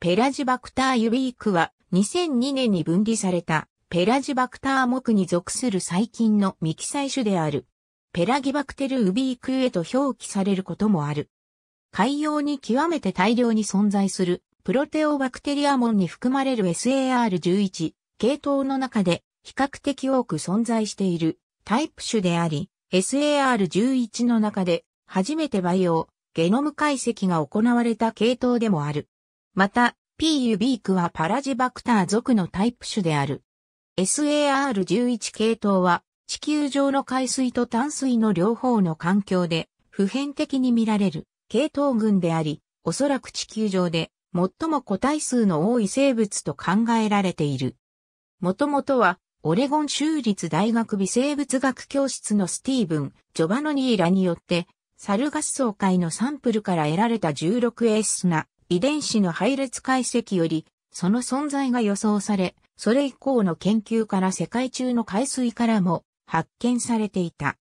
ペラジバクターユビークは2002年に分離されたペラジバクター目に属する細菌の未記載種である。ペラギバクテルウビークへと表記されることもある。海洋に極めて大量に存在するプロテオバクテリアモンに含まれる SAR11 系統の中で比較的多く存在しているタイプ種であり、SAR11 の中で初めて培養、ゲノム解析が行われた系統でもある。また、P ユビークはパラジバクター属のタイプ種である。SAR11 系統は地球上の海水と淡水の両方の環境で普遍的に見られる系統群であり、おそらく地球上で最も個体数の多い生物と考えられている。もともとはオレゴン州立大学微生物学教室のスティーブン・ジョバノニーラによって、サルガス総会のサンプルから得られた 16S な遺伝子の配列解析より、その存在が予想され、それ以降の研究から世界中の海水からも発見されていた。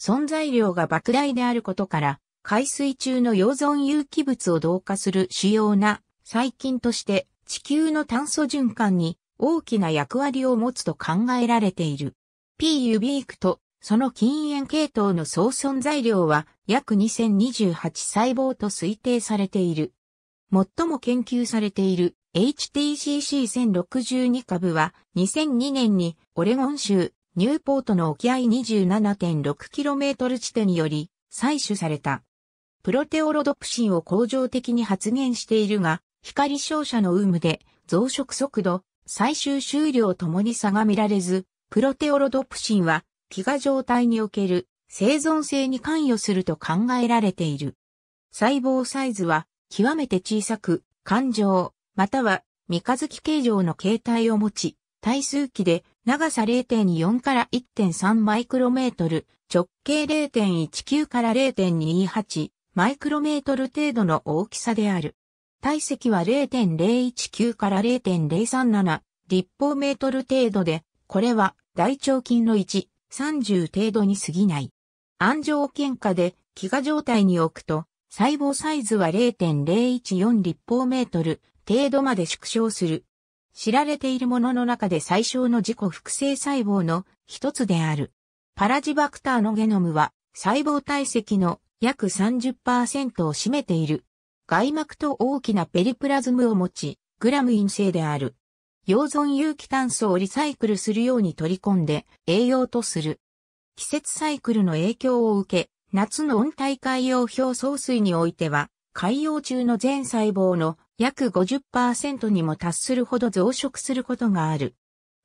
存在量が莫大であることから、海水中の溶存有機物を同化する主要な細菌として地球の炭素循環に大きな役割を持つと考えられている。P ユビークとその禁煙系統の総存在量は約2028細胞と推定されている。最も研究されている HTCC1062 株は2002年にオレゴン州ニューポートの沖合 27.6km 地点により採取された。プロテオロドプシンを恒常的に発現しているが、光照射の有無で増殖速度、最終終了ともに差が見られず、プロテオロドプシンは飢餓状態における生存性に関与すると考えられている。細胞サイズは極めて小さく、感情、または三日月形状の形態を持ち、対数器で長さ0.4から1.3マイクロメートル、直径0.19から0.28マイクロメートル程度の大きさである。体積は0.019から0.037立方メートル程度で、これは大腸菌の1、30程度に過ぎない。暗状喧嘩で飢餓状態に置くと細胞サイズは0.014立方メートル程度まで縮小する。知られているものの中で最小の自己複製細胞の一つである。パラジバクターのゲノムは細胞体積の約30%を占めている。外膜と大きなペリプラズムを持ち、グラム陰性である。溶存有機炭素をリサイクルするように取り込んで栄養とする。季節サイクルの影響を受け、夏の温帯海洋表層水においては、海洋中の全細胞の約50%にも達するほど増殖することがある。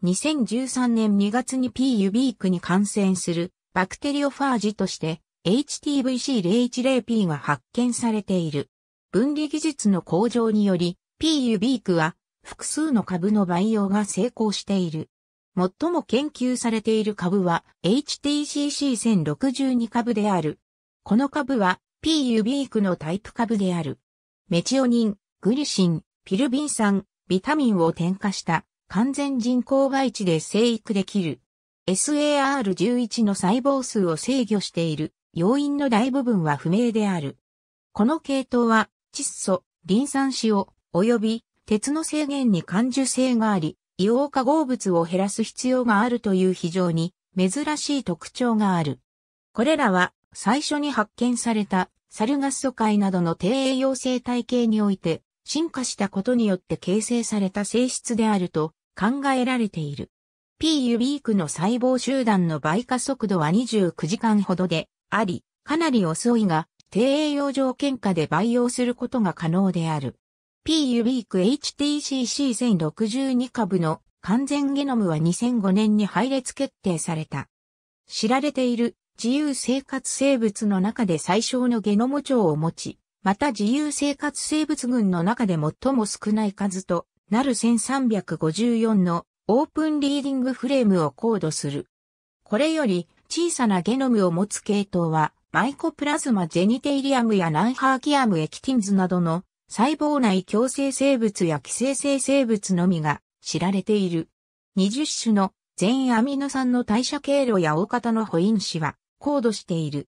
2013年2月に P ユビークに感染するバクテリオファージとして HTVC010P が発見されている。分離技術の向上により P ユビークは複数の株の培養が成功している。最も研究されている株は HTCC1062 株である。この株は P ユビークのタイプ株である。メチオニン、グリシン、ピルビン酸、ビタミンを添加した完全人工培地で生育できる。SAR11 の細胞数を制御している要因の大部分は不明である。この系統は窒素、リン酸塩、及び鉄の制限に感受性があり、硫黄化合物を減らす必要があるという非常に珍しい特徴がある。これらは最初に発見されたサルガッソ海などの低栄養生態系において進化したことによって形成された性質であると考えられている。P ユビークの細胞集団の倍化速度は29時間ほどであり、かなり遅いが、低栄養条件下で培養することが可能である。P ユビーク HTCC1062 株の完全ゲノムは2005年に配列決定された。知られている自由生活生物の中で最小のゲノム長を持ち、また自由生活生物群の中で最も少ない数となる1354のオープンリーディングフレームをコードする。これより小さなゲノムを持つ系統はマイコプラズマジェニテイリアムやナンハーキアムエキティンズなどの細胞内共生生物や寄生性生物のみが知られている。20種の全アミノ酸の代謝経路や大方の保因子は高度している。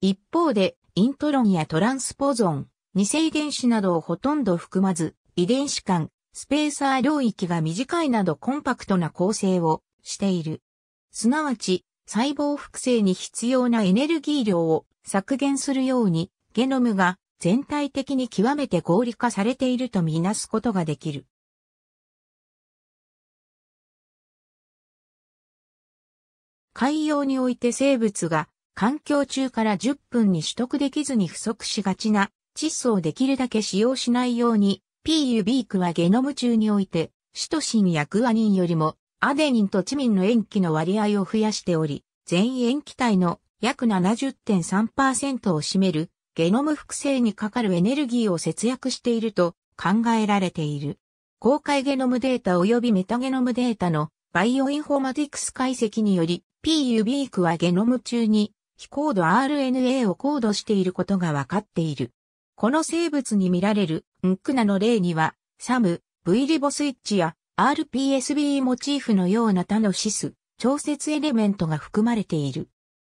一方で、イントロンやトランスポゾン、二性原子などをほとんど含まず、遺伝子間、スペーサー領域が短いなどコンパクトな構成をしている。すなわち、細胞複製に必要なエネルギー量を削減するように、ゲノムが全体的に極めて合理化されているとみなすことができる。海洋において生物が環境中から10分に取得できずに不足しがちな窒素をできるだけ使用しないように PU ビークはゲノム中においてシトシンやグアニンよりもアデニンとチミンの塩基の割合を増やしており全塩基体の約70.3%を占めるゲノム複製にかかるエネルギーを節約していると考えられている。公開ゲノムデータ及びメタゲノムデータのバイオインフォマティクス解析により p u b ークはゲノム中に非コード RNA をコードしていることがわかっている。この生物に見られるンクナの例には、サム、V リボスイッチや RPSB モチーフのような他のシス、調節エレメントが含まれている。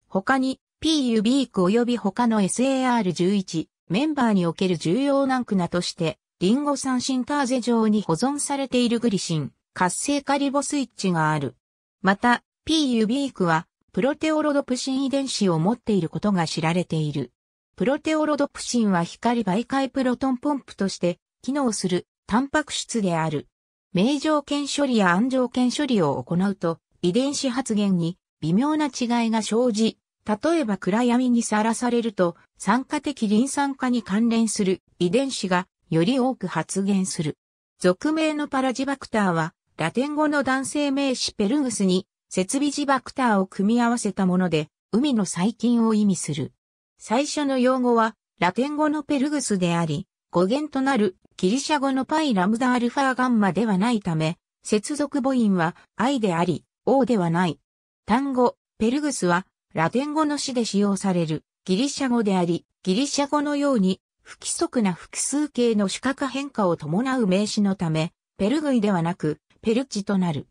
他に、PU ビーク及び他の SAR11 メンバーにおける重要ンクナとして、リンゴ酸シンターゼ上に保存されているグリシン、活性化リボスイッチがある。また、PU ビークは、プロテオロドプシン遺伝子を持っていることが知られている。プロテオロドプシンは光媒介プロトンポンプとして機能するタンパク質である。名条件処理や暗条件処理を行うと遺伝子発現に微妙な違いが生じ、例えば暗闇にさらされると、酸化的リン酸化に関連する遺伝子がより多く発現する。俗名のパラジバクターは、ラテン語の男性名詞ペルグスに、設備ジバクターを組み合わせたもので、海の細菌を意味する。最初の用語は、ラテン語のペルグスであり、語源となるギリシャ語のパイラムダアルファガンマではないため、接続母音は愛であり、王ではない。単語、ペルグスはラテン語の詩で使用されるギリシャ語であり、ギリシャ語のように不規則な複数形の主格変化を伴う名詞のため、ペルグイではなく、ペルチとなる。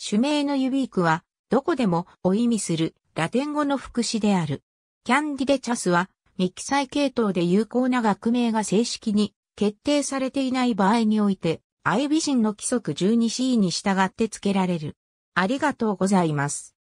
種名のユビークは、どこでもを意味するラテン語の副詞である。キャンディデチャスは、キ記載系統で有効な学名が正式に決定されていない場合において、アイビジンの規則 12C に従って付けられる。ありがとうございます。